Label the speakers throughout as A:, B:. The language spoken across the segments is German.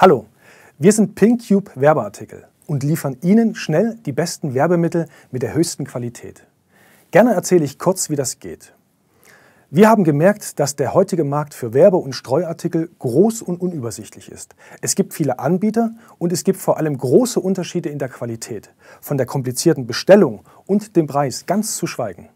A: Hallo, wir sind Pinkcube Werbeartikel und liefern Ihnen schnell die besten Werbemittel mit der höchsten Qualität. Gerne erzähle ich kurz, wie das geht. Wir haben gemerkt, dass der heutige Markt für Werbe- und Streuartikel groß und unübersichtlich ist. Es gibt viele Anbieter und es gibt vor allem große Unterschiede in der Qualität, von der komplizierten Bestellung und dem Preis ganz zu schweigen.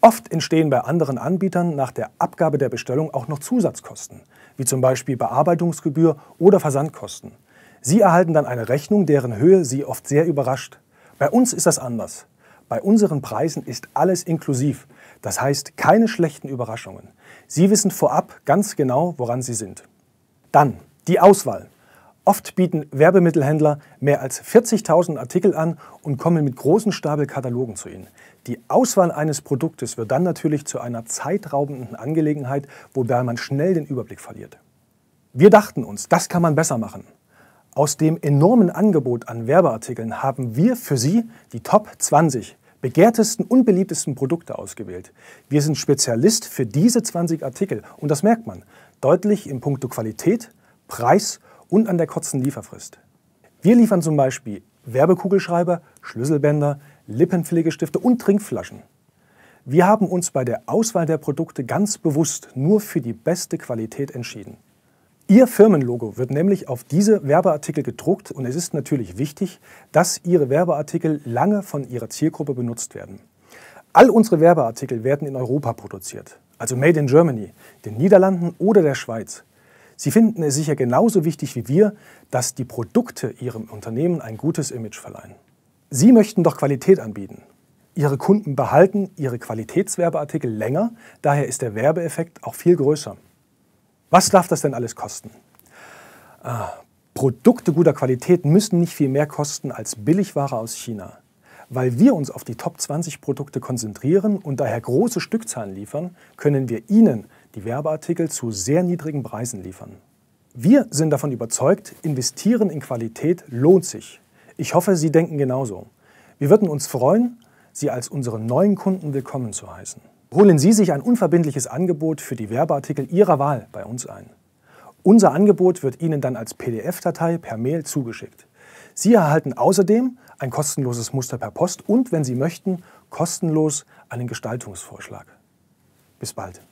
A: Oft entstehen bei anderen Anbietern nach der Abgabe der Bestellung auch noch Zusatzkosten, wie zum Beispiel Bearbeitungsgebühr oder Versandkosten. Sie erhalten dann eine Rechnung, deren Höhe Sie oft sehr überrascht. Bei uns ist das anders. Bei unseren Preisen ist alles inklusiv. Das heißt, keine schlechten Überraschungen. Sie wissen vorab ganz genau, woran Sie sind. Dann die Auswahl. Oft bieten Werbemittelhändler mehr als 40.000 Artikel an und kommen mit großen Stapel Katalogen zu Ihnen. Die Auswahl eines Produktes wird dann natürlich zu einer zeitraubenden Angelegenheit, wobei man schnell den Überblick verliert. Wir dachten uns, das kann man besser machen. Aus dem enormen Angebot an Werbeartikeln haben wir für Sie die Top 20 begehrtesten und beliebtesten Produkte ausgewählt. Wir sind Spezialist für diese 20 Artikel und das merkt man deutlich in puncto Qualität, Preis und und an der kurzen Lieferfrist. Wir liefern zum Beispiel Werbekugelschreiber, Schlüsselbänder, Lippenpflegestifte und Trinkflaschen. Wir haben uns bei der Auswahl der Produkte ganz bewusst nur für die beste Qualität entschieden. Ihr Firmenlogo wird nämlich auf diese Werbeartikel gedruckt und es ist natürlich wichtig, dass Ihre Werbeartikel lange von Ihrer Zielgruppe benutzt werden. All unsere Werbeartikel werden in Europa produziert, also Made in Germany, den Niederlanden oder der Schweiz. Sie finden es sicher genauso wichtig wie wir, dass die Produkte Ihrem Unternehmen ein gutes Image verleihen. Sie möchten doch Qualität anbieten. Ihre Kunden behalten Ihre Qualitätswerbeartikel länger, daher ist der Werbeeffekt auch viel größer. Was darf das denn alles kosten? Ah, Produkte guter Qualität müssen nicht viel mehr kosten als Billigware aus China. Weil wir uns auf die Top 20 Produkte konzentrieren und daher große Stückzahlen liefern, können wir Ihnen die Werbeartikel zu sehr niedrigen Preisen liefern. Wir sind davon überzeugt, investieren in Qualität lohnt sich. Ich hoffe, Sie denken genauso. Wir würden uns freuen, Sie als unseren neuen Kunden willkommen zu heißen. Holen Sie sich ein unverbindliches Angebot für die Werbeartikel Ihrer Wahl bei uns ein. Unser Angebot wird Ihnen dann als PDF-Datei per Mail zugeschickt. Sie erhalten außerdem ein kostenloses Muster per Post und, wenn Sie möchten, kostenlos einen Gestaltungsvorschlag. Bis bald.